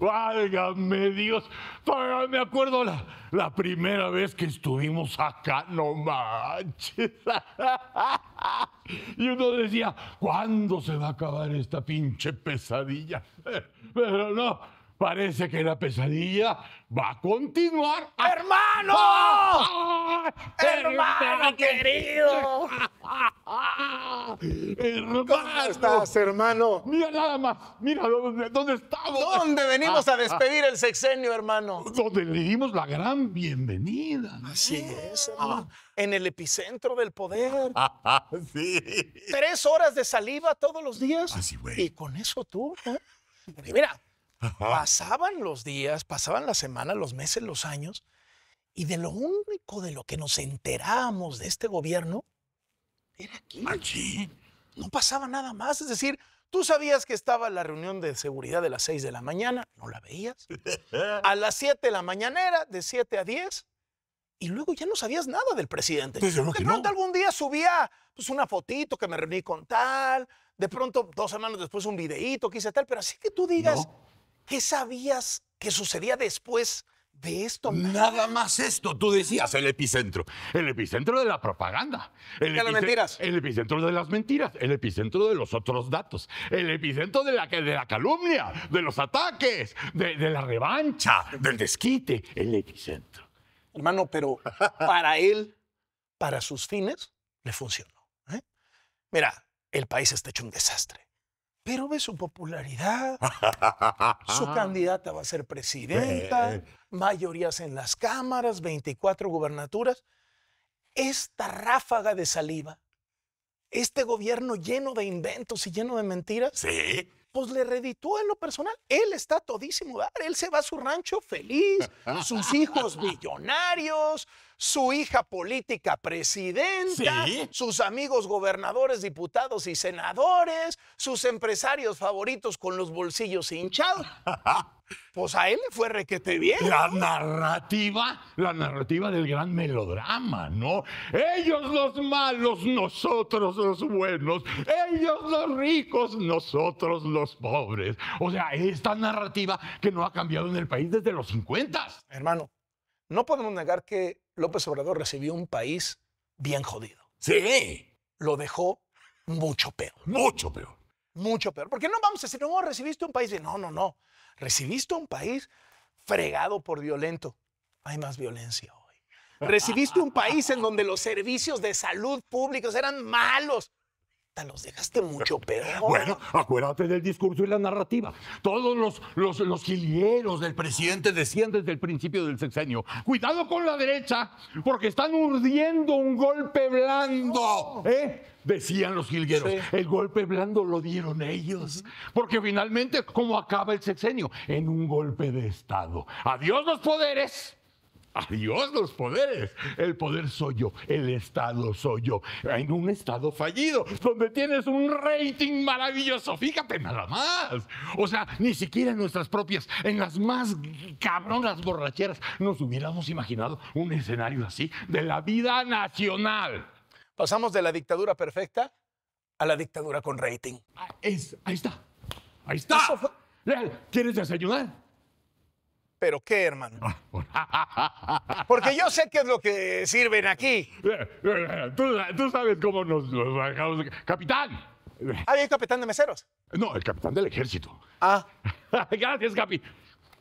Válgame Dios, me acuerdo la, la, primera vez que estuvimos acá, no manches. Y uno decía, ¿cuándo se va a acabar esta pinche pesadilla? Pero no, Parece que la pesadilla va a continuar. ¡Hermano! ¡Hermano querido! ¡Hermano! ¿Cómo estás, hermano? Mira nada más, mira dónde, dónde estamos. ¿Dónde venimos a despedir el sexenio, hermano? Donde le dimos la gran bienvenida. Así es, En el epicentro del poder. sí. Tres horas de saliva todos los días. Así, güey. Y con eso tú. ¿eh? Mira, Pasaban los días, pasaban las semanas, los meses, los años, y de lo único de lo que nos enterábamos de este gobierno era que No pasaba nada más. Es decir, tú sabías que estaba la reunión de seguridad de las 6 de la mañana, no la veías. A las 7 de la mañanera, de 7 a 10, y luego ya no sabías nada del presidente. Pues, de pronto algún día subía pues, una fotito que me reuní con tal, de pronto dos semanas después un videíto que hice tal, pero así que tú digas, ¿Qué sabías que sucedía después de esto? Nada más esto, tú decías, el epicentro. El epicentro de la propaganda. El de las mentiras. El epicentro de las mentiras, el epicentro de los otros datos, el epicentro de la, calumnia, de los ataques, de, la revancha, del desquite, el epicentro. Hermano, pero para él, para sus fines, le funcionó. ¿eh? Mira, el país está hecho un desastre pero ve su popularidad. su candidata va a ser presidenta, mayorías en las cámaras, 24 gubernaturas. Esta ráfaga de saliva, este gobierno lleno de inventos y lleno de mentiras, ¿Sí? pues le reditúa en lo personal. Él está todísimo él se va a su rancho feliz, sus hijos millonarios, su hija política presidenta, sus amigos gobernadores, diputados y senadores, sus empresarios favoritos con los bolsillos hinchados. Pues a él le fue requete bien. La narrativa, la narrativa del gran melodrama, ¿no? Ellos los malos, nosotros los buenos. Ellos los ricos, nosotros los pobres. O sea, esta narrativa que no ha cambiado en el país desde los 50. Hermano, no podemos negar que López Obrador recibió un país bien jodido. Sí. Lo dejó mucho peor. Mucho peor. Mucho peor. Porque no vamos a decir, no, recibiste un país de No, no, no. Recibiste un país fregado por violento. Hay más violencia hoy. Recibiste un país en donde los servicios de salud públicos eran malos los dejaste mucho peor. Bueno, acuérdate del discurso y la narrativa. Todos los, los, del presidente decían desde el principio del sexenio, cuidado con la derecha, porque están urdiendo un golpe blando. ¿Eh? decían los jilgueros. El golpe blando lo dieron ellos. Porque finalmente, ¿cómo acaba el sexenio? En un golpe de Estado. Adiós los poderes. Adiós los poderes. El poder soy yo, el Estado soy yo. En un Estado fallido, donde tienes un rating maravilloso. Fíjate nada más. O sea, ni siquiera en nuestras propias, en las más cabronas borracheras, nos hubiéramos imaginado un escenario así de la vida nacional. Pasamos de la dictadura perfecta a la dictadura con rating. Ah, ahí está. Ahí está. ¿Quieres desayunar? ¿Pero qué, hermano? Porque yo sé qué es lo que sirven aquí. Tú, sabes cómo nos, bajamos. ¡Capitán! Ah, ¿Hay un capitán de meseros? No, el capitán del ejército. Ah. Gracias, Capi.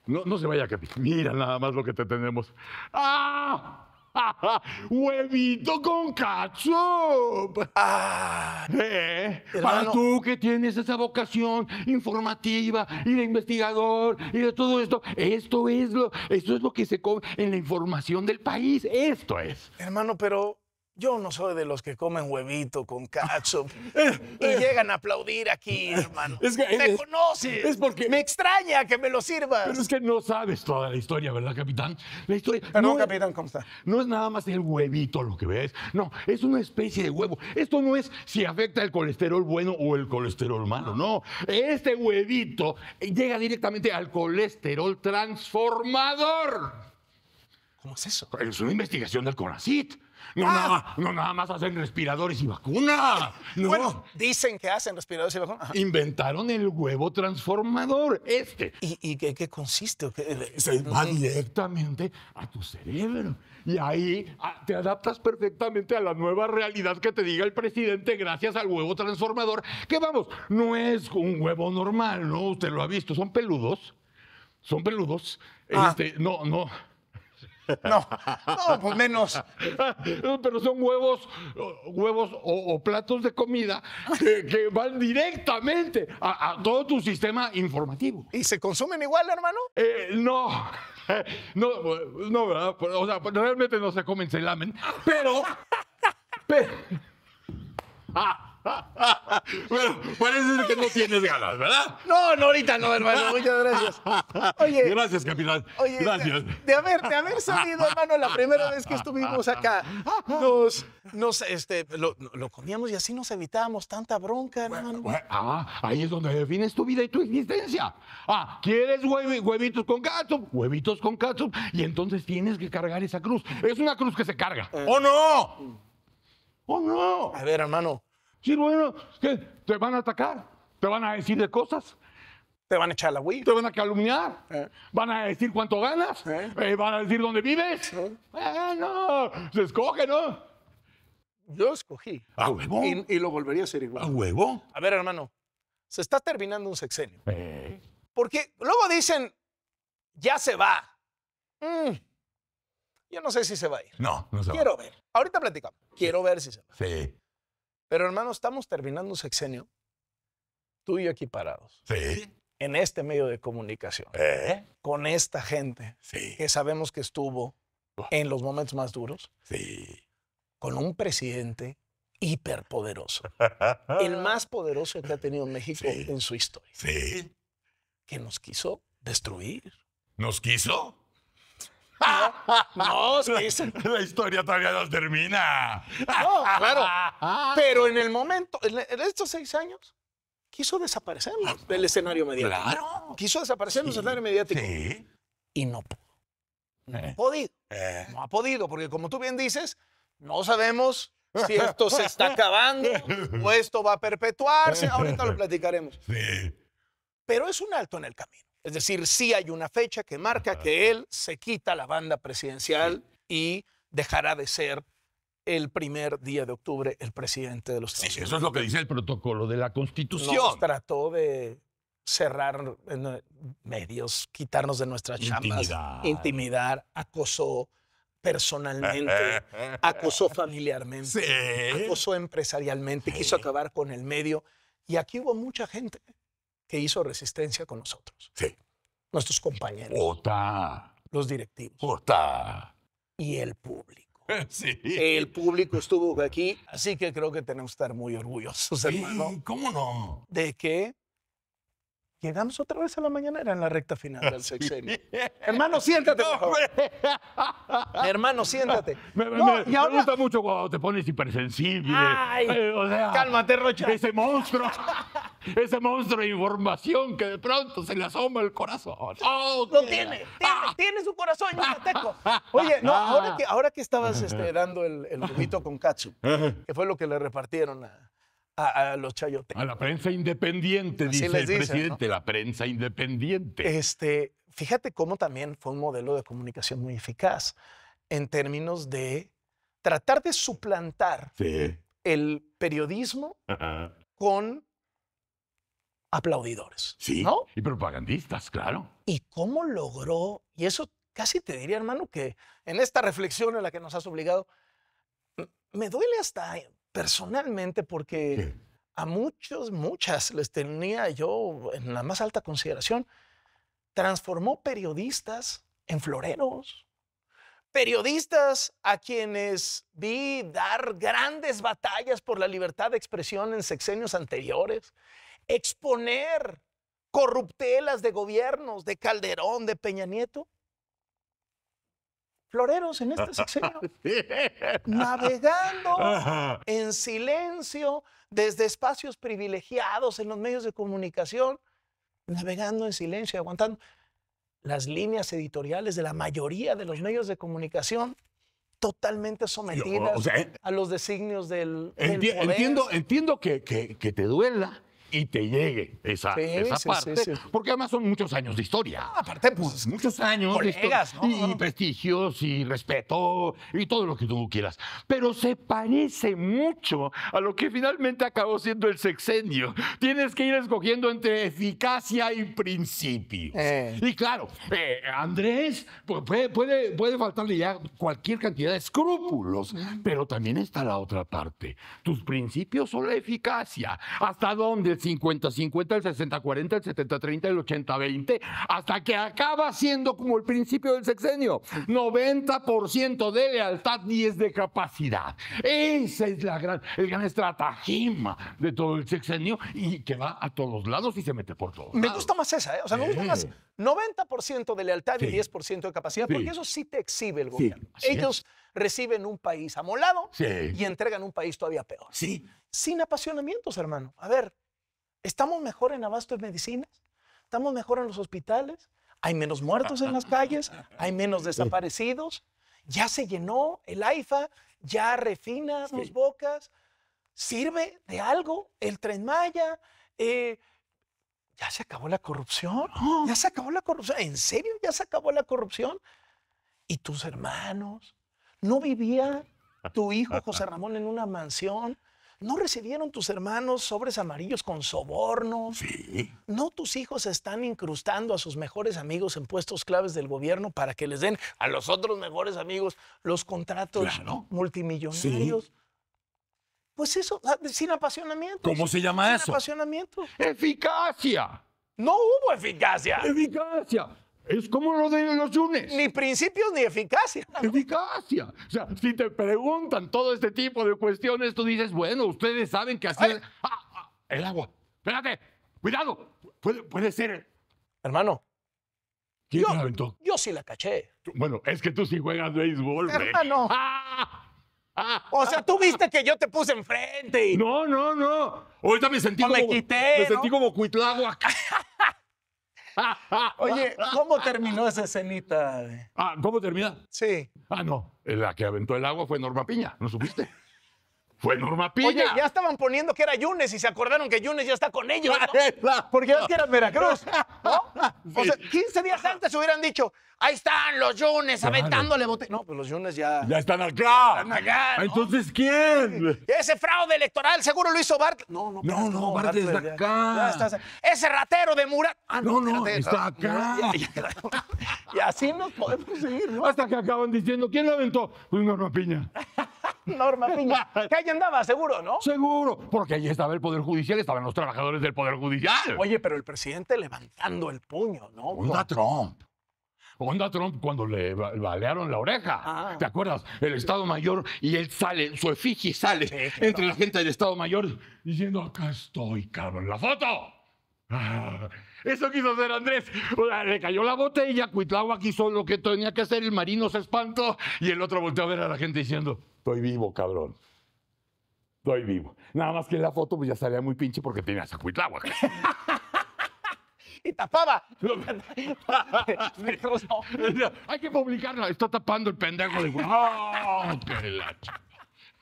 No, no se vaya, Capi. Mira nada más lo que te tenemos. ¡Ah! Huevito con ketchup. Ah, eh, eh para tú que tienes esa vocación informativa y de investigador y de todo esto, esto es lo, esto es lo que se come en la información del país. Esto es. Hermano, pero yo no soy de los que comen huevito con ketchup eh, y eh. llegan a aplaudir aquí, hermano. Es me eh, conoces. porque me extraña que me lo sirvas. Pero es que no sabes toda la historia, ¿verdad, capitán? La historia. no, capitán, ¿cómo está? No es nada más el huevito lo que ves. No, es una especie de huevo. Esto no es si afecta el colesterol bueno o el colesterol malo. No, este huevito llega directamente al colesterol transformador. ¿Cómo es eso? Es una investigación del CONACIT. No, ah. nada, no nada más hacen respiradores y vacunas. Bueno, dicen que hacen respiradores y vacunas. Inventaron el huevo transformador, este. ¿Y, qué, consiste? va directamente a tu cerebro. Y ahí ah, te adaptas perfectamente a la nueva realidad que te diga el presidente gracias al huevo transformador. Que vamos, no es un huevo normal, ¿no? Usted lo ha visto, son peludos. Son peludos. Ah. Este, no, no No, no, pues menos. Pero son huevos, huevos o, platos de comida que, van directamente a, todo tu sistema informativo. ¿Y se consumen igual, hermano? Eh, no. No, no, ¿verdad? Pues, o sea, pues, realmente no se comen, se lamen. Pero. pero ah, bueno, parece que no tienes ganas, ¿verdad? No, no, ahorita no, hermano. Muchas gracias. gracias, capitán. gracias. De, haber, salido, hermano, la primera vez que estuvimos acá, nos, este, lo, comíamos y así nos evitábamos tanta bronca, hermano. ah, ahí es donde defines tu vida y tu existencia. Ah, ¿quieres huevitos con gato Huevitos con catsup. Y entonces tienes que cargar esa cruz. Es una cruz que se carga. ¡Oh, no! ¡Oh, no! A ver, hermano, Sí, bueno, que te van a atacar, te van a decir de cosas. Te van a echar la Wii. Te van a calumniar. Eh. Van a decir cuánto ganas. Eh. Eh, van a decir dónde vives. Ah, no, se escoge, ¿no? Yo escogí. ¿A huevo? Y, lo volvería a hacer igual. ¿A huevo? A ver, hermano, se está terminando un sexenio. Porque luego dicen, ya se va. Mm. yo no sé si se va a ir. No, no se Quiero va. Quiero ver. Ahorita platicamos. Quiero ver si se va. Sí. Pero hermano, estamos terminando un sexenio, tú y yo aquí parados. Sí. En este medio de comunicación. Eh. Con esta gente que sabemos que estuvo en los momentos más duros. Sí. Con un presidente hiperpoderoso. el más poderoso que ha tenido México en su historia. Sí. Que nos quiso destruir. ¿Nos quiso? No, La historia todavía no termina. No, claro. Ah. Pero en el momento, en estos seis años, quiso desaparecer ah. del escenario mediático. Claro. Quiso desaparecer del escenario mediático. Sí. Y no pudo. No eh. ha podido. Eh. No ha podido, porque como tú bien dices, no sabemos si esto se está acabando o esto va a perpetuarse. Ahorita lo platicaremos. Sí. Pero es un alto en el camino. Es decir, sí hay una fecha que marca que él se quita la banda presidencial y dejará de ser el primer día de octubre el presidente de los Estados sí, Unidos. Eso es lo que dice el protocolo de la Constitución. Nos trató de cerrar eh, medios, quitarnos de nuestras chamas, intimidar, acosó personalmente, acosó familiarmente, acosó empresarialmente, quiso acabar con el medio. Y aquí hubo mucha gente que hizo resistencia con nosotros. Sí. Nuestros compañeros. Ota. Los directivos. Ota. Y el público. Sí. El público estuvo aquí, así que creo que tenemos que estar muy orgullosos, hermano. ¿Cómo no? De que Llegamos otra vez a la mañana, era en la recta final del sexenio. Hermano, siéntate. Hermano, siéntate. Me, y ahora- gusta mucho cuando te pones hipersensible. Ay, eh, cálmate, Rocha. Ese monstruo, ese monstruo de información que de pronto se le asoma el corazón. Lo oh, tiene, ah. tiene, su corazón yucateco. Oye, no, ahora que, ahora que estabas este, dando el juguito con katsu, que fue lo que le repartieron a, a, los chayotes A la prensa independiente, dice el presidente, la prensa independiente. Este, fíjate cómo también fue un modelo de comunicación muy eficaz en términos de tratar de suplantar el periodismo con aplaudidores. Sí. Y propagandistas, claro. ¿Y cómo logró? Y eso casi te diría, hermano, que en esta reflexión en la que nos has obligado, me duele hasta personalmente porque a muchos, muchas les tenía yo en la más alta consideración. Transformó periodistas en floreros periodistas a quienes vi dar grandes batallas por la libertad de expresión en sexenios anteriores, exponer corruptelas de gobiernos de Calderón, de Peña Nieto, floreros en este sexenio, navegando en silencio desde espacios privilegiados en los medios de comunicación, navegando en silencio, aguantando las líneas editoriales de la mayoría de los medios de comunicación totalmente sometidas eh, a los designios del, Entiendo, entiendo que te duela, y te llegue esa, esa parte. porque además son muchos años de historia. aparte, pues. Muchos años. Y prestigios y respeto y todo lo que tú quieras. Pero se parece mucho a lo que finalmente acabó siendo el sexenio. Tienes que ir escogiendo entre eficacia y principios. Eh. Y claro, eh, Andrés puede, puede, puede faltarle ya cualquier cantidad de escrúpulos, pero también está la otra parte. Tus principios son la eficacia. ¿Hasta dónde 50-50, el 60-40, el 70-30, el 80-20, hasta que acaba siendo como el principio del sexenio. 90% de lealtad, 10 de capacidad. Esa es la gran, el gran estratagema de todo el sexenio y que va a todos lados y se mete por todos. Me gusta más esa, ¿eh? O sea, me gusta más 90% de lealtad y 10% de capacidad, porque eso sí te exhibe el gobierno. Ellos reciben un país amolado y entregan un país todavía peor. Sí. Sin apasionamientos, hermano. A ver, ¿Estamos mejor en abasto de medicinas? ¿Estamos mejor en los hospitales? ¿Hay menos muertos en las calles? ¿Hay menos desaparecidos? ¿Ya se llenó el AIFA? ¿Ya refina sus bocas? ¿Sirve de algo el Tren Maya? Eh, ¿Ya se acabó la corrupción? ¿Ya se acabó la corrupción? ¿En serio ya se acabó la corrupción? ¿Y tus hermanos? ¿No vivía tu hijo José Ramón en una mansión ¿No recibieron tus hermanos sobres amarillos con sobornos? Sí. ¿No tus hijos están incrustando a sus mejores amigos en puestos claves del gobierno para que les den a los otros mejores amigos los contratos claro. multimillonarios? Pues eso, ah, sin apasionamiento. ¿Cómo se llama eso? Sin apasionamiento. Eficacia. No hubo eficacia. Eficacia. Es como lo de los yunes. Ni principios ni eficacia. Eficacia. O sea, si te preguntan todo este tipo de cuestiones, tú dices, bueno, ustedes saben que hacer. Ah, ah, el agua. Espérate, cuidado. Puede, ser. Hermano. ¿Quién yo, la aventó? Yo sí la caché. Bueno, es que tú sí juegas béisbol, Hermano. Ah, o sea, tú viste que yo te puse enfrente. No, no, no. Ahorita me sentí como. como. Me quité. Me sentí como cuitlado acá. Oye, ¿cómo terminó esa escenita? Ah, ¿cómo termina? Sí. Ah, no. La que aventó el agua fue Norma Piña, ¿no supiste? Fue Norma Piña. Oye, ya estaban poniendo que era Yunes y se acordaron que Yunes ya está con ellos. Porque ya es que era Veracruz. O sea, 15 días antes hubieran dicho, ahí están los Yunes aventándole botellas. No, pues los Yunes ya... Ya están acá. Están acá Entonces, ¿quién? Ese fraude electoral seguro lo hizo Bart. No, no, no, no, Bart, acá. Ese ratero de Murat. Ah, no, no, está acá. y así nos podemos seguir. Hasta que acaban diciendo, ¿quién lo aventó? Fue pues Norma Piña. Norma Piña. Que ahí andaba, seguro, ¿no? Seguro, porque ahí estaba el Poder Judicial, estaban los trabajadores del Poder Judicial. Oye, pero el presidente levantando el puño, ¿no? Onda Trump. Onda Trump cuando le balearon la oreja. Ah. ¿Te acuerdas? El Estado Mayor y él sale, su efigie sale entre la gente del Estado Mayor diciendo, acá estoy, cabrón, la foto. Ah, eso quiso hacer Andrés. Le cayó la botella, Cuitlagua quiso lo que tenía que hacer, el marino se espantó y el otro volteó a ver a la gente diciendo, Estoy vivo, cabrón. Estoy vivo. Nada más que en la foto pues ya salía muy pinche porque tenía sacuitlagua. y tapaba. Hay que publicarla. Está tapando el pendejo de. ¡Oh, qué la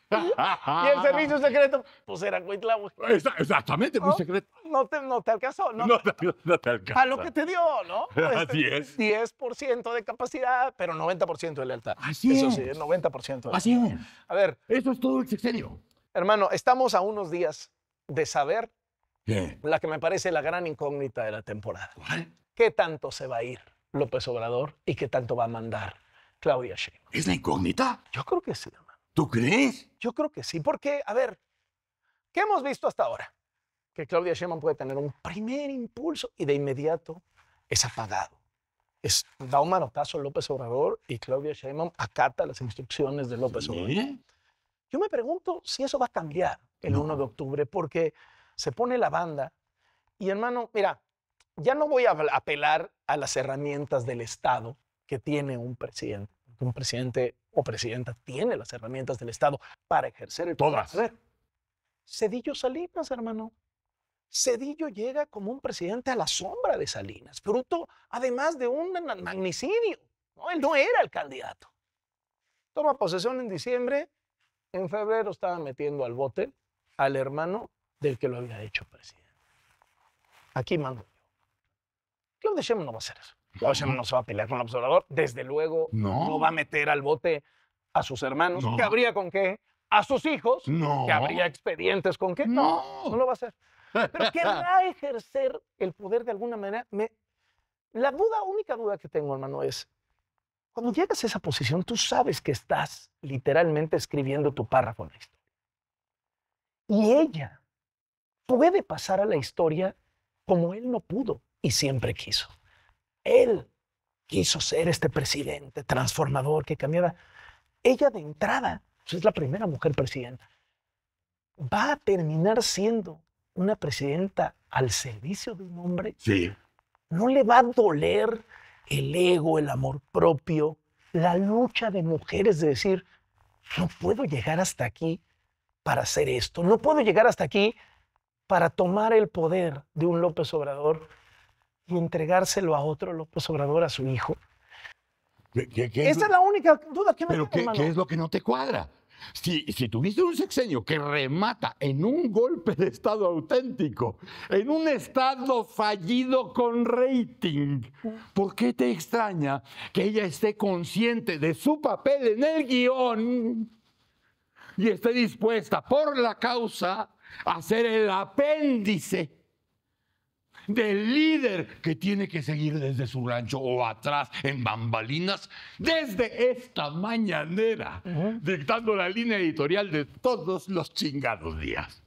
y el servicio secreto, pues era Cuitlahua. Exactamente, muy secreto. No te, alcanzó, ¿no? No te, no te alcanzó. A lo que te dio, ¿no? Así este, es. 10% de capacidad, pero 90% de lealtad. Así Eso es. sí, 90%. De Así es. A ver. Eso es todo el sexenio. Hermano, estamos a unos días de saber la que me parece la gran incógnita de la temporada. ¿Cuál? ¿Qué tanto se va a ir López Obrador y qué tanto va a mandar Claudia Sheinbaum? ¿Es la incógnita? Yo creo que sí. ¿Tú crees? Yo creo que sí, porque, a ver, ¿qué hemos visto hasta ahora? Que Claudia Sheinbaum puede tener un primer impulso y de inmediato es apagado. Es, da un manotazo López Obrador y Claudia Sheinbaum acata las instrucciones de López Obrador. Yo me pregunto si eso va a cambiar el 1 de octubre, porque se pone la banda y, hermano, mira, ya no voy a apelar a las herramientas del Estado que tiene un presidente un presidente o presidenta tiene las herramientas del Estado para ejercer el poder. Todas. Cedillo Salinas, hermano. Cedillo llega como un presidente a la sombra de Salinas, fruto además de un magnicidio. ¿no? Él no era el candidato. Toma posesión en diciembre, en febrero estaba metiendo al bote al hermano del que lo había hecho presidente. Aquí mando yo. os Sheinbaum no va a hacer eso no se va a pelear con el observador, desde luego no. va a meter al bote a sus hermanos, que habría con qué, a sus hijos, que habría expedientes con qué, no, no, lo va a hacer. Pero querrá ejercer el poder de alguna manera. La duda, única duda que tengo, hermano, es, cuando llegas a esa posición, tú sabes que estás literalmente escribiendo tu párrafo en la historia. Y ella puede pasar a la historia como él no pudo y siempre quiso. Él quiso ser este presidente transformador que cambiaba. Ella de entrada pues, es la primera mujer presidenta. Va a terminar siendo una presidenta al servicio de un hombre. Sí. No le va a doler el ego, el amor propio, la lucha de mujeres de decir, no puedo llegar hasta aquí para hacer esto, no puedo llegar hasta aquí para tomar el poder de un López Obrador y entregárselo a otro López Obrador, a su hijo. Esa es la única duda que me Pero ¿qué, es lo que no te cuadra? Si, si, tuviste un sexenio que remata en un golpe de Estado auténtico, en un Estado fallido con rating, ¿por qué te extraña que ella esté consciente de su papel en el guión y esté dispuesta por la causa a ser el apéndice del líder que tiene que seguir desde su rancho o atrás en bambalinas, desde esta mañanera, dictando la línea editorial de todos los chingados días.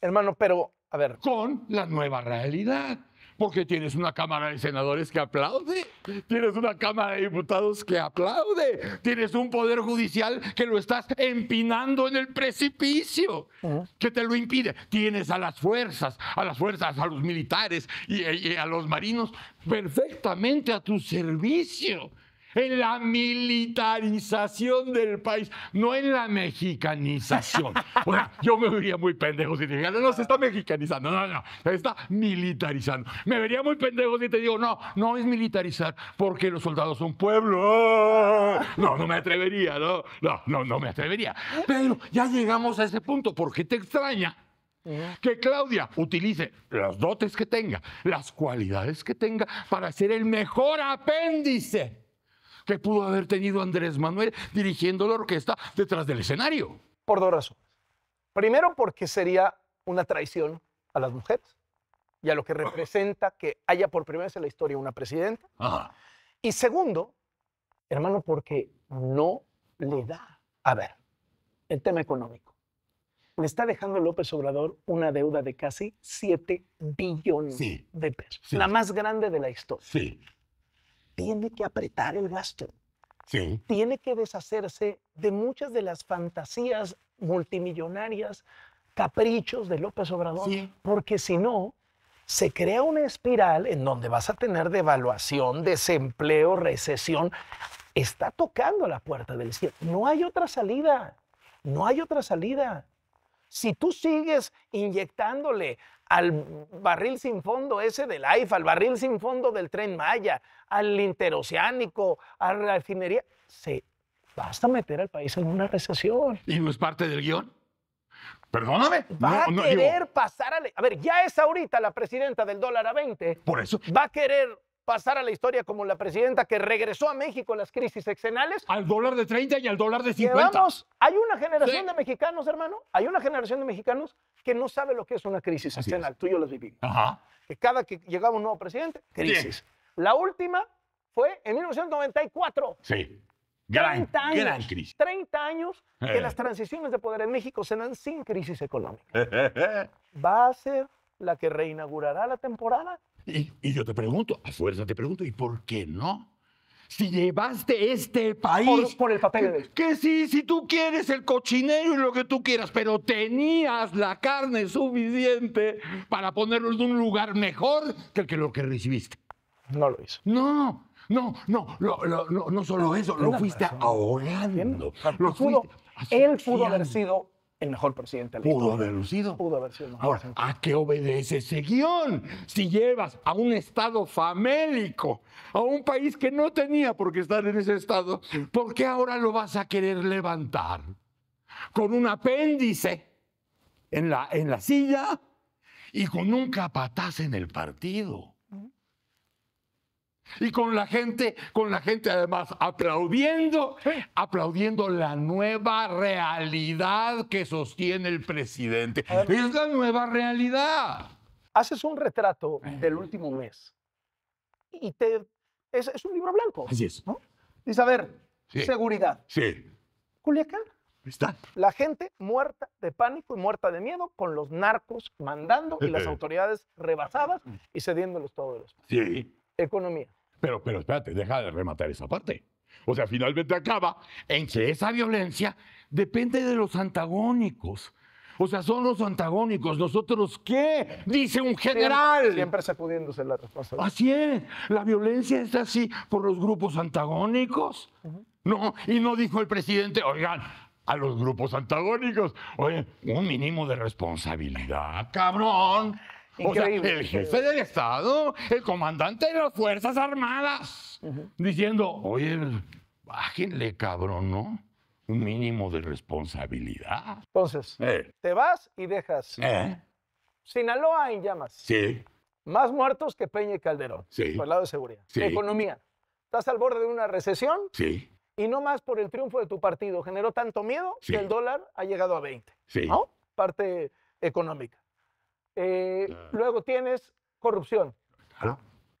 Hermano, pero, a ver. Con la nueva realidad. Porque tienes una Cámara de Senadores que aplaude, tienes una Cámara de Diputados que aplaude, tienes un Poder Judicial que lo estás empinando en el precipicio, ah. que te lo impide. Tienes a las fuerzas, a las fuerzas, a los militares y, y a los marinos perfectamente a tu servicio en la militarización del país, no en la mexicanización. O yo me vería muy pendejo si te dijera, no, se está mexicanizando, no, no, se está militarizando. Me vería muy pendejo si te digo, no, no es militarizar porque los soldados son pueblo. No, no me atrevería, no, no, no, no me atrevería. Pero ya llegamos a ese punto, ¿por qué te extraña? Que Claudia utilice las dotes que tenga, las cualidades que tenga para ser el mejor apéndice ¿Qué pudo haber tenido Andrés Manuel dirigiendo la orquesta detrás del escenario. Por dos razones. Primero, porque sería una traición a las mujeres y a lo que representa que haya por primera vez en la historia una presidenta. Y segundo, hermano, porque no le da. A ver, el tema económico. Le está dejando López Obrador una deuda de casi 7 billones de pesos, la más grande de la historia. Sí tiene que apretar el gasto. Tiene que deshacerse de muchas de las fantasías multimillonarias, caprichos de López Obrador, porque si no, se crea una espiral en donde vas a tener devaluación, desempleo, recesión. Está tocando la puerta del cielo. No hay otra salida. No hay otra salida. Si tú sigues inyectándole al barril sin fondo ese del AIFA, al barril sin fondo del tren Maya, al interoceánico, a la refinería. Se basta meter al país en una recesión. ¿Y no es parte del guión? Perdóname. Va a querer pasar a... A ver, ya es ahorita la presidenta del dólar a 20. Por eso. Va a querer pasar a la historia como la presidenta que regresó a México las crisis sexenales. Al dólar de 30 y al dólar de 50. hay una generación de mexicanos, hermano, hay una generación de mexicanos que no sabe lo que es una crisis sexenal. Tú y yo las vivimos. Ajá. cada que llegaba un nuevo presidente, crisis. La última fue en 1994. Sí. Gran, gran crisis. 30 años que eh. las transiciones de poder en México se dan sin crisis económica. Va a ser la que reinaugurará la temporada y, yo te pregunto, a fuerza te pregunto, ¿y por qué no? si llevaste este país. Por, por el papel. Que sí, si tú quieres el cochinero y lo que tú quieras, pero tenías la carne suficiente para ponerlo en un lugar mejor que que lo que recibiste. No lo hizo. No. No, no, no solo eso, lo fuiste Ahora, Lo él pudo haber sido el mejor presidente de Pudo haber Pudo haber sido. Ahora, ¿a qué obedece ese guión? Si llevas a un estado famélico, a un país que no tenía por qué estar en ese estado, ¿por qué ahora lo vas a querer levantar? Con un apéndice en la, en la silla y con un capataz en el partido. Y con la gente, con la gente además aplaudiendo, aplaudiendo la nueva realidad que sostiene el presidente. es la nueva realidad. Haces un retrato del último mes y te es, un libro blanco. Así es. Dice, a ver, seguridad. Sí. Culiacán. Está. La gente muerta de pánico y muerta de miedo, con los narcos mandando y las autoridades rebasadas y cediéndolos todos. Sí. Economía. Pero, pero espérate, deja de rematar esa parte. O sea, finalmente acaba en que esa violencia depende de los antagónicos. O sea, son los antagónicos. ¿Nosotros qué? Dice un general. Siempre, sacudiéndose la respuesta. Así es. La violencia es así por los grupos antagónicos. No, y no dijo el presidente, oigan, a los grupos antagónicos. Oye, un mínimo de responsabilidad, cabrón. O sea, el jefe del Estado, el comandante de las Fuerzas Armadas, diciendo, oye, bájenle, cabrón, ¿no? Un mínimo de responsabilidad. Entonces, eh. te vas y dejas. Eh. Sinaloa en llamas. Sí. Más muertos que Peña y Calderón. Sí. Por el lado de seguridad. Sí. Economía. Estás al borde de una recesión. Sí. Y no más por el triunfo de tu partido. Generó tanto miedo que el dólar ha llegado a 20. Sí. ¿No? Parte económica. Eh, ah. luego tienes corrupción.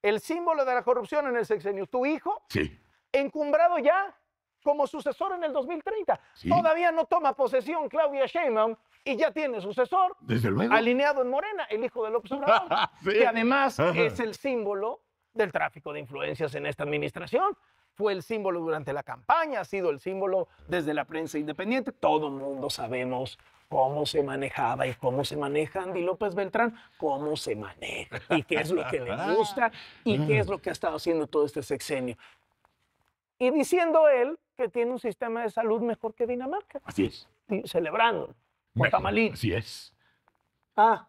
El símbolo de la corrupción en el sexenio. Tu hijo, sí. encumbrado ya como sucesor en el 2030. Todavía no toma posesión Claudia Sheinbaum y ya tiene sucesor alineado en Morena, el hijo del López que además es el símbolo del tráfico de influencias en esta administración fue el símbolo durante la campaña, ha sido el símbolo desde la prensa independiente. Todo el mundo sabemos cómo se manejaba y cómo se maneja Andy López Beltrán, cómo se maneja y qué es lo que le gusta y qué es lo que ha estado haciendo todo este sexenio. Y diciendo él que tiene un sistema de salud mejor que Dinamarca. Así es. Celebrando. Guacamalí. Así es. Ah,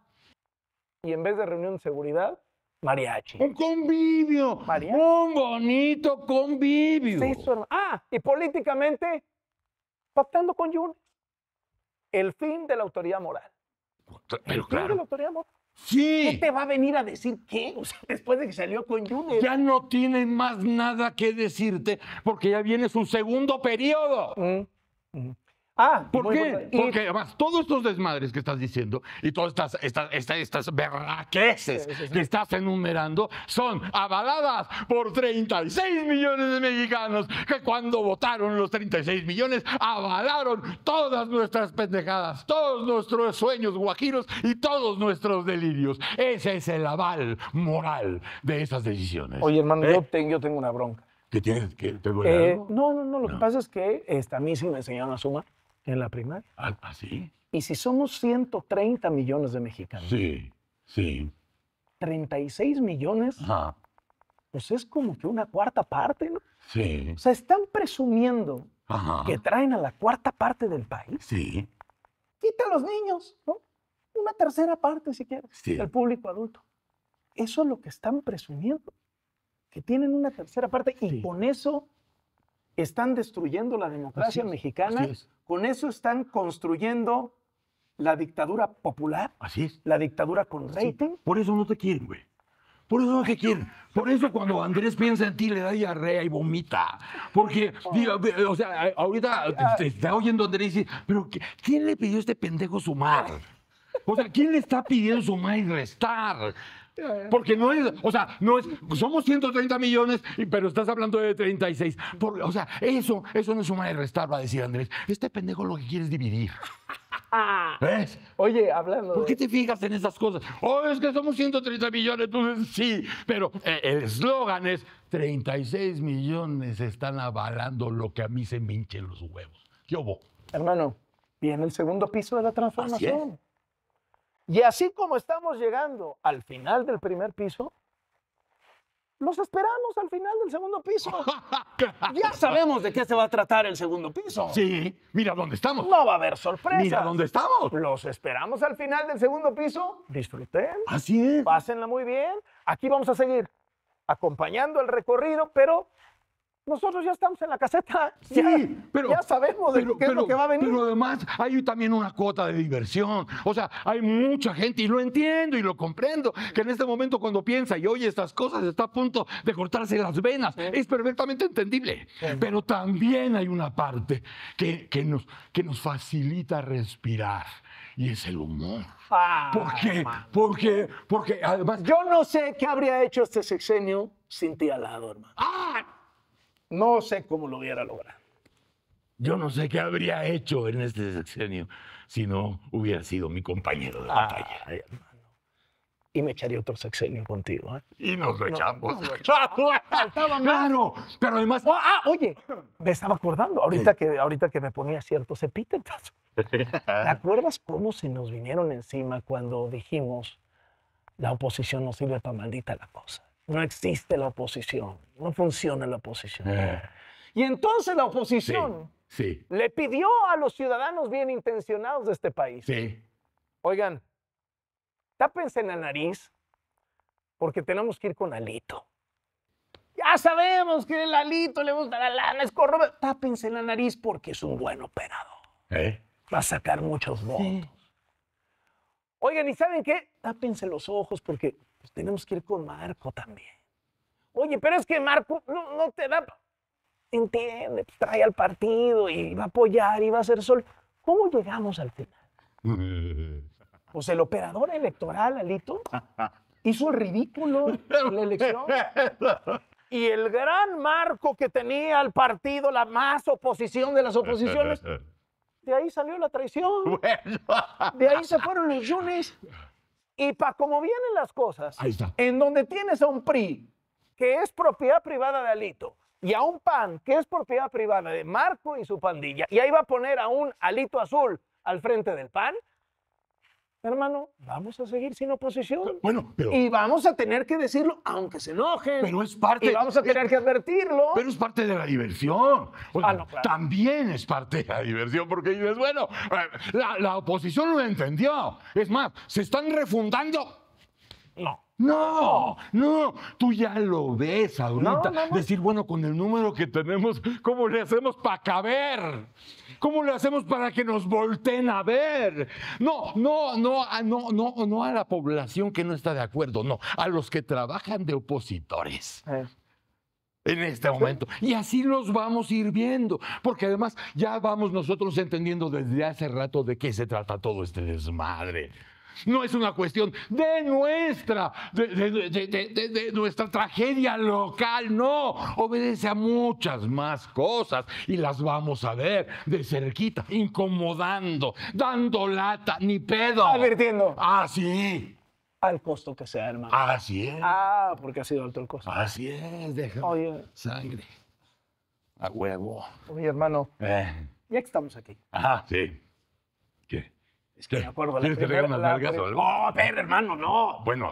y en vez de reunión de seguridad, mariachi. Un convivio. Mariachi. Un bonito convivio. Sí, su Ah, y políticamente, pactando con Yunes el fin de la autoridad moral. Pero el fin de la autoridad moral. Sí. ¿Qué te va a venir a decir qué? después de que salió con Ya no tiene más nada que decirte porque ya viene su segundo periodo. Mm, mm. Ah, ¿por qué? Porque además, todos estos desmadres que estás diciendo y todas estas, estas, estas, que estás enumerando son avaladas por 36 millones de mexicanos que cuando votaron los 36 millones avalaron todas nuestras pendejadas, todos nuestros sueños guajiros y todos nuestros delirios. Ese es el aval moral de esas decisiones. Oye, hermano, ¿Eh? yo, tengo, una bronca. ¿Qué tienes? ¿Qué, eh, No, no, no. Lo que pasa es que esta, a mí se me enseñaron a sumar en la primaria. Ah, ¿Ah, sí? Y si somos 130 millones de mexicanos. Sí, sí. 36 millones. Pues es como que una cuarta parte, ¿no? Sí. O sea, están presumiendo que traen a la cuarta parte del país. Sí. Quita a los niños, ¿no? Una tercera parte, si quieres, el público adulto. Eso es lo que están presumiendo, que tienen una tercera parte y con eso están destruyendo la democracia mexicana, con eso están construyendo la dictadura popular, así es. la dictadura con rating. Por eso no te quieren, güey. Por eso no te quieren. Por eso cuando Andrés piensa en ti le da diarrea y vomita. Porque, o sea, ahorita ah. te está oyendo Andrés y dice, pero ¿quién le pidió a este pendejo sumar? O sea, ¿quién le está pidiendo sumar y restar? Porque no es, o sea, no es, somos 130 millones, pero estás hablando de 36. o sea, eso, eso no es suma de restar, va a decir Andrés. Este pendejo lo que quieres dividir. Ah. ¿Ves? Oye, hablando. ¿Por qué te fijas en esas cosas? Oh, es que somos 130 millones, entonces sí, pero eh, el eslogan es 36 millones están avalando lo que a mí se me hinchen los huevos. ¿Qué hubo? Hermano, viene el segundo piso de la transformación. Y así como estamos llegando al final del primer piso, los esperamos al final del segundo piso. ya sabemos de qué se va a tratar el segundo piso. Sí, mira dónde estamos. No va a haber sorpresa. Mira dónde estamos. Los esperamos al final del segundo piso. Disfruten. Así es. Pásenla muy bien. Aquí vamos a seguir acompañando el recorrido, pero nosotros ya estamos en la caseta, sí, ya, pero, ya sabemos de lo que va a venir. Pero además hay también una cuota de diversión. O sea, hay mucha gente, y lo entiendo y lo comprendo, que en este momento cuando piensa y oye estas cosas está a punto de cortarse las venas. Es perfectamente entendible. Pero también hay una parte que, nos, que nos facilita respirar y es el humor. Ah, ¿Por Porque, porque además... Yo no sé qué habría hecho este sexenio sin ti al lado, hermano. Ah, no sé cómo lo hubiera logrado. Yo no sé qué habría hecho en este sexenio si no hubiera sido mi compañero de ah, batalla. Y me echaría otro sexenio contigo. ¿eh? Y nos echamos. claro, pero además. Ah, ah, oye, me estaba acordando ahorita que ahorita que me ponía ciertos epítetos. ¿Te acuerdas cómo se nos vinieron encima cuando dijimos la oposición no sirve para maldita la cosa? No existe la oposición, no funciona la oposición. Eh. Y entonces la oposición le pidió a los ciudadanos bien intencionados de este país, oigan, tápense en la nariz porque tenemos que ir con Alito. Ya sabemos que el Alito le gusta la lana, es corrupto. Tápense en la nariz porque es un buen operador. Eh. Va a sacar muchos votos. Oigan, ¿y saben qué? Tápense los ojos porque pues, tenemos que ir con Marco también. Oye, pero es que Marco no, te da, entiende, pues, trae al partido y va a apoyar y va a hacer sol. ¿Cómo llegamos al final? Pues el operador electoral, Alito, hizo el ridículo en la elección. Y el gran marco que tenía al partido, la más oposición de las oposiciones, de ahí salió la traición. De ahí se fueron los yunes. Y para como vienen las cosas, en donde tienes a un PRI que es propiedad privada de Alito y a un PAN que es propiedad privada de Marco y su pandilla, y ahí va a poner a un Alito Azul al frente del PAN, hermano, vamos a seguir sin oposición. bueno, Y vamos a tener que decirlo, aunque se enojen. Pero es parte... Y vamos a tener que advertirlo. Pero es parte de la diversión. Ah, también es parte de la diversión, porque dices, bueno, eh, la, la oposición lo entendió. Es más, se están refundando. No. No, no, tú ya lo ves ahorita. Decir, bueno, con el número que tenemos, ¿cómo le hacemos para caber? ¿Cómo le hacemos para que nos volteen a ver? No, no, no, no, no, no a la población que no está de acuerdo, no, a los que trabajan de opositores. Eh. en este momento. Y así nos vamos a ir viendo, porque además ya vamos nosotros entendiendo desde hace rato de qué se trata todo este desmadre. No es una cuestión de nuestra, de, nuestra tragedia local, no. Obedece a muchas más cosas y las vamos a ver de cerquita, incomodando, dando lata, ni pedo. Advirtiendo. Ah, sí al costo que sea, hermano. Así es. Ah, porque ha sido alto el costo. Así es, deja sangre. A huevo. Oye, hermano. Eh. Ya que estamos aquí. Ajá, sí. ¿Qué? Es que me acuerdo. o algo? No, ¡Oh, hermano, no. Bueno,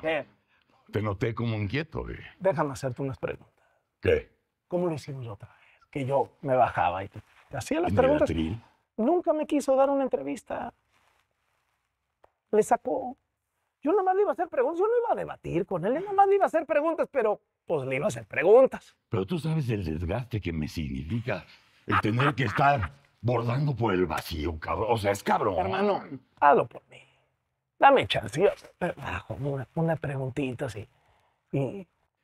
te noté como inquieto. Déjame hacerte unas preguntas. ¿Qué? ¿Cómo lo hicimos otra vez? Que yo me bajaba y te, hacía las preguntas. Nunca me quiso dar una entrevista. Le sacó. Yo nada más le iba a hacer preguntas. Yo no iba a debatir con él. Yo nada más le iba a hacer preguntas, pero pues le iba a hacer preguntas. Pero tú sabes el desgaste que me significa el tener que estar bordando por el vacío, cabrón. O sea, es cabrón. Hermano, hazlo por mí. Dame chance. Yo, una, una, preguntita así.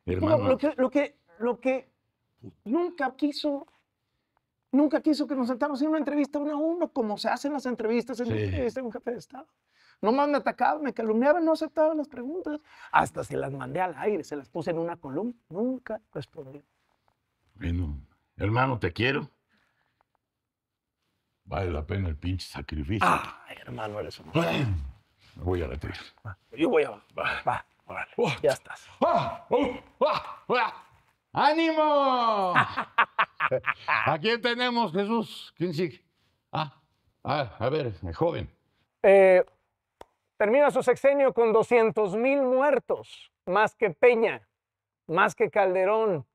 Hermano. Lo, que, lo, que, lo que nunca quiso, nunca quiso que nos sentáramos en una entrevista uno a uno, como se hacen las entrevistas en, un jefe de Estado. Nomás me atacaban, me calumniaban, no aceptaban las preguntas. Hasta se las mandé al aire, se las puse en una columna. Nunca respondió. Bueno, hermano, te quiero. Vale la pena el pinche sacrificio. Ay, hermano, eres un... Me voy a la Yo voy a... Va, va, Ya estás. Ah, uh, ah, ah, ¡Ánimo! ¿A tenemos, Jesús? ¿Quién sigue? Ah, a ver, el joven. Eh, termina su sexenio con 200 mil muertos, más que Peña, más que Calderón.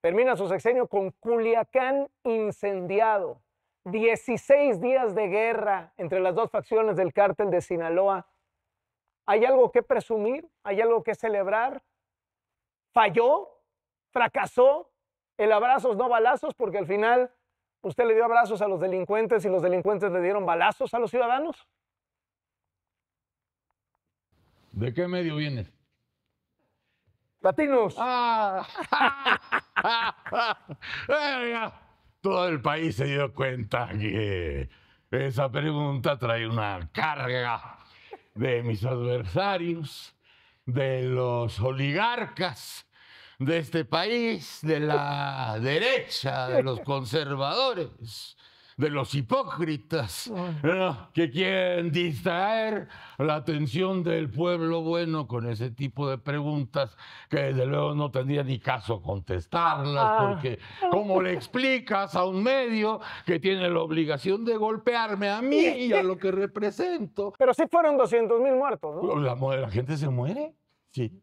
Termina su sexenio con Culiacán incendiado, 16 días de guerra entre las dos facciones del cártel de Sinaloa. ¿Hay algo que presumir? ¿Hay algo que celebrar? ¿Falló? ¿Fracasó? ¿El abrazos, no balazos? Porque al final usted le dio abrazos a los delincuentes y los delincuentes le dieron balazos a los ciudadanos. ¿De qué medio vienes? Latinos. Ah, todo el país se dio cuenta que esa pregunta trae una carga de mis adversarios, de los oligarcas de este país, de la derecha, de los conservadores de los hipócritas ah, que quieren distraer la atención del pueblo bueno con ese tipo de preguntas que desde luego no tendría ni caso contestarlas, ah. porque ¿cómo le explicas a un medio que tiene la obligación de golpearme a mí y a lo que represento? Pero si fueron 200 mil muertos, ¿no? La, la gente se muere, sí.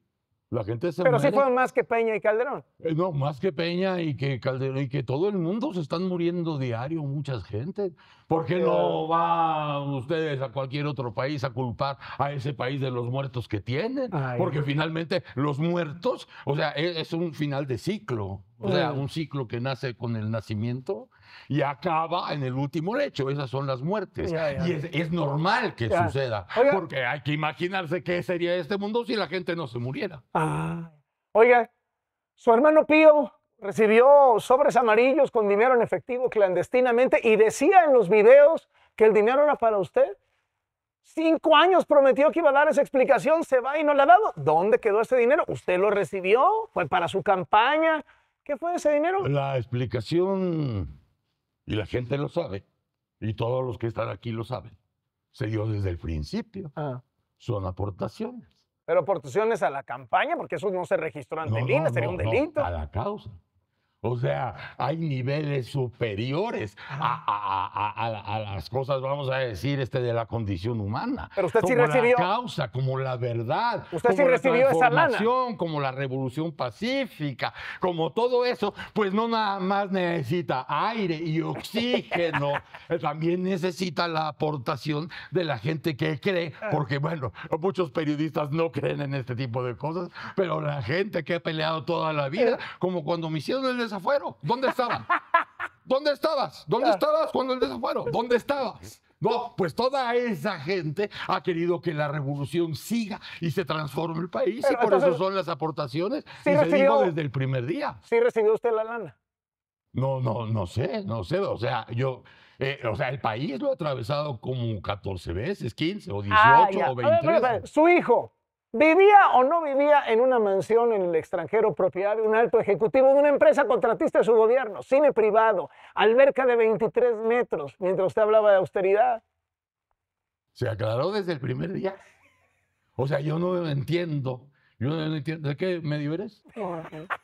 La gente se Pero sí fueron más que Peña y Calderón. Eh, no, más que Peña y que Calderón y que todo el mundo se están muriendo diario muchas gente ¿Por qué no van ustedes a cualquier otro país a culpar a ese país de los muertos que tienen? Porque finalmente los muertos, o sea, es, es un final de ciclo, o sea, un ciclo que nace con el nacimiento y acaba en el último lecho. Esas son las muertes. y es, normal que suceda. Porque hay que imaginarse qué sería este mundo si la gente no se muriera. Ah. Oiga, su hermano Pío recibió sobres amarillos con dinero en efectivo clandestinamente y decía en los videos que el dinero era para usted. Cinco años prometió que iba a dar esa explicación, se va y no la ha dado. ¿Dónde quedó ese dinero? ¿Usted lo recibió? ¿Fue para su campaña? ¿Qué fue ese dinero? La explicación y la gente lo sabe. Y todos los que están aquí lo saben. Se dio desde el principio. Ah. Son aportaciones. Pero aportaciones a la campaña, porque eso no se registró ante INE, sería un delito. a la causa. O sea, hay niveles superiores a, las cosas, vamos a decir, este de la condición humana. Pero usted sí recibió. la causa, como la verdad. Usted como sí recibió la transformación, Como la revolución pacífica, como todo eso, pues no nada más necesita aire y oxígeno, también necesita la aportación de la gente que cree, porque bueno, muchos periodistas no creen en este tipo de cosas, pero la gente que ha peleado toda la vida, eh. como cuando me hicieron el desafuero? ¿Dónde estabas? ¿Dónde estabas? ¿Dónde estabas cuando el desafuero? ¿Dónde estabas? No, pues toda esa gente ha querido que la revolución siga y se transforme el país y por eso son las aportaciones y se dijo desde el primer día. ¿Sí recibió usted la lana? No, no, no sé, no sé. O sea, yo, eh, o sea, el país lo ha atravesado como 14 veces, 15 o 18 ah, o 20. Su hijo, Vivía o no vivía en una mansión en el extranjero, propiedad de un alto ejecutivo de una empresa contratista de su gobierno, cine privado, alberca de 23 metros, mientras usted hablaba de austeridad. Se aclaró desde el primer día. O sea, yo no entiendo. Yo entiendo. ¿De qué medio eres?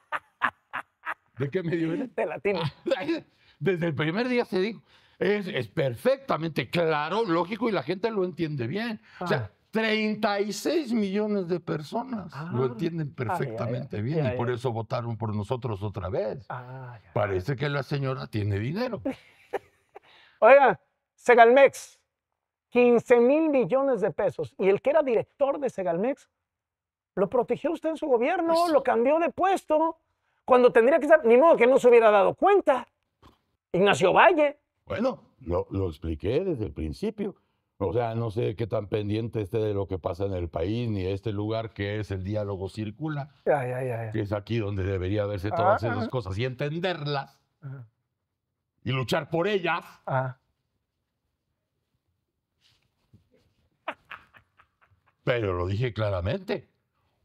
¿De qué medio eres? Desde el primer día se dijo. Es, perfectamente claro, lógico y la gente lo entiende bien. O sea, 36 millones de personas ah, lo entienden perfectamente bien y por eso votaron por nosotros otra vez. Parece que la señora tiene dinero. oiga, Segalmex, 15 mil millones de pesos. Y el que era director de Segalmex, lo protegió usted en su gobierno, pues lo cambió de puesto, cuando tendría que estar, ni modo que no se hubiera dado cuenta. Ignacio Valle. Bueno, lo expliqué desde el principio. O sea, no sé qué tan pendiente esté de lo que pasa en el país, ni este lugar que es el diálogo circula, que es aquí donde debería verse ah, todas esas cosas y entenderlas y luchar por ellas. Ah. Pero lo dije claramente,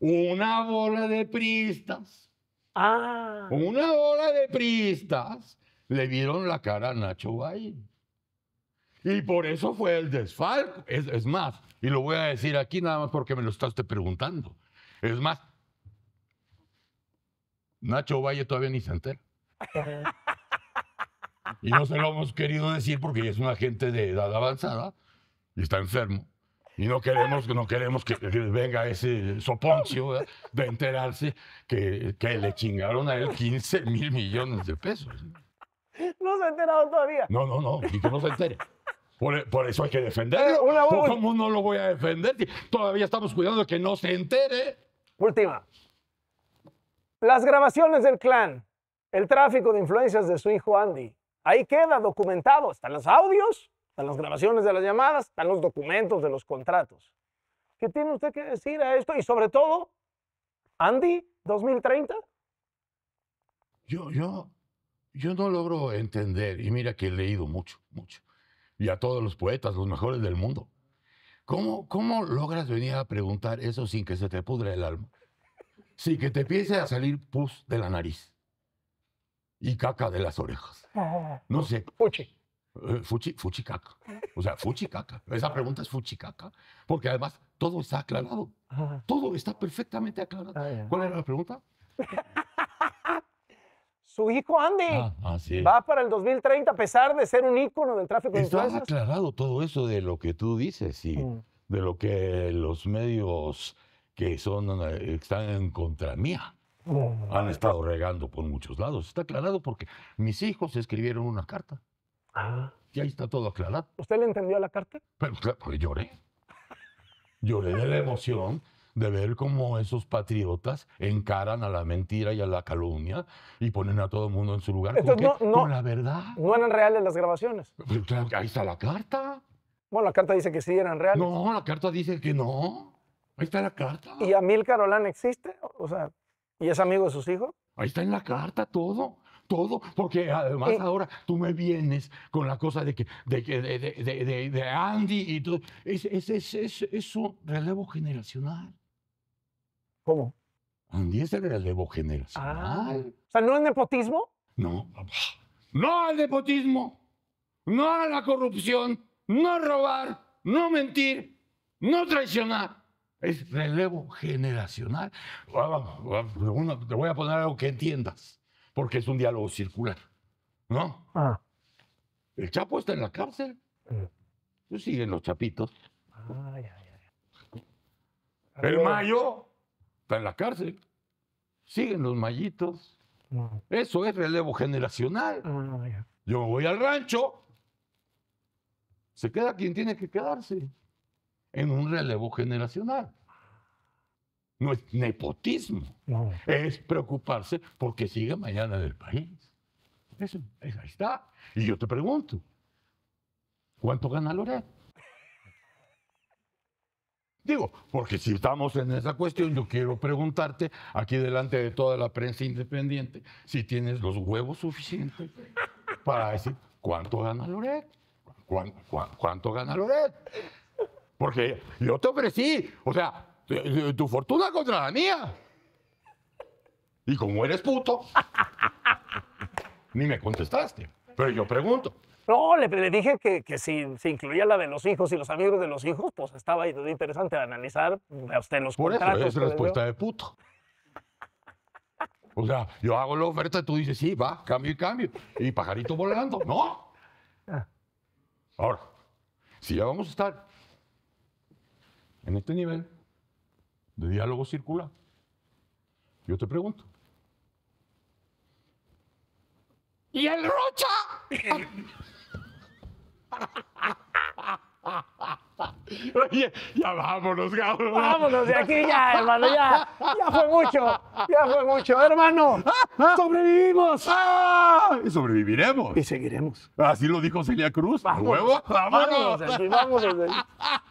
una bola de pristas, ah. una bola de pristas le vieron la cara a Nacho Valle. Y por eso fue el desfalco. Es, más, y lo voy a decir aquí nada más porque me lo está usted preguntando. Es más, Nacho Valle todavía ni se entera. y no se lo hemos querido decir porque es un agente de edad avanzada y está enfermo. Y no queremos, no queremos que, venga ese soponcio de enterarse que, que, le chingaron a él 15 mil millones de pesos. No se ha enterado todavía. No, no, no, que no se entere. Por, eso hay que defenderlo. Pues, ¿Cómo no lo voy a defender? Todavía estamos cuidando de que no se entere. Última. Las grabaciones del clan, el tráfico de influencias de su hijo Andy, ahí queda documentado. Están los audios, están las grabaciones de las llamadas, están los documentos de los contratos. ¿Qué tiene usted que decir a esto? Y sobre todo, Andy, 2030. Yo, yo, yo no logro entender, y mira que he leído mucho, mucho y a todos los poetas, los mejores del mundo. ¿Cómo, cómo logras venir a preguntar eso sin que se te pudre el alma? Sin que te piense a salir pus de la nariz y caca de las orejas. No sé. Fuchi. Eh, fuchi, fuchi caca. O sea, fuchi caca. Esa pregunta es fuchi caca. Porque además todo está aclarado. Todo está perfectamente aclarado. Ah, ¿Cuál era la pregunta? su hijo Andy ah, ah, va para el 2030 a pesar de ser un ícono del tráfico de Está aclarado todo eso de lo que tú dices y mm. de lo que los medios que son, están en contra mía mm. han estado regando por muchos lados. Está aclarado porque mis hijos escribieron una carta. Ah. Y ahí está todo aclarado. ¿Usted le entendió la carta? Pero claro, pues, lloré. Lloré de la emoción de ver cómo esos patriotas encaran a la mentira y a la calumnia y ponen a todo el mundo en su lugar ¿con, no, la verdad. No eran reales las grabaciones. Pues, ahí está la carta. Bueno, la carta dice que sí eran reales. No, la carta dice que no. Ahí está la carta. ¿Y Amil Carolán existe? O sea, ¿y es amigo de sus hijos? Ahí está en la carta todo todo, porque además ahora tú me vienes con la cosa de que de, de, de, Andy y todo. Es, es, es, es un relevo generacional. ¿Cómo? Andy es el relevo generacional. Ah. O sea, ¿no es nepotismo? No. No al nepotismo. No a la corrupción. No robar. No mentir. No traicionar. Es relevo generacional. Ah, te voy a poner algo que entiendas, porque es un diálogo circular. ¿No? Ah. El Chapo está en la cárcel. Mm. sí. Pues siguen los chapitos. El Mayo está en la cárcel. Siguen los mallitos. Eso es relevo generacional. Ah, yo me voy al rancho. Se queda quien tiene que quedarse en un relevo generacional. No es nepotismo. Es preocuparse porque sigue mañana en el país. Eso, ahí está. Y yo te pregunto, ¿cuánto gana Loret? Digo, porque si estamos en esa cuestión, yo quiero preguntarte aquí delante de toda la prensa independiente si tienes los huevos suficientes para decir cuánto gana Loret. ¿Cuánto, gana Loret? Porque yo te ofrecí, o sea, tu, eh, eh, tu fortuna contra la mía. Y como eres puto, ni me contestaste. Pero yo pregunto, no, le, dije que, si se incluía la de los hijos y los amigos de los hijos, pues estaba interesante analizar a usted los contratos. Por eso es respuesta de puto. O sea, yo hago la oferta y tú dices, sí, va, cambio y cambio. Y pajarito volando. No. Ah. Ahora, si ya vamos a estar en este nivel de diálogo circular, yo te pregunto, y el Rocha. Oye, ya vámonos, cabrón. Vámonos de aquí ya, hermano, ya. Ya fue mucho, ya fue mucho, hermano. ¡Sobrevivimos! ¡Ah! Y sobreviviremos. Y seguiremos. Así lo dijo Celia Cruz. Vamos, huevo? Vámonos. Vámonos. vámonos. vámonos.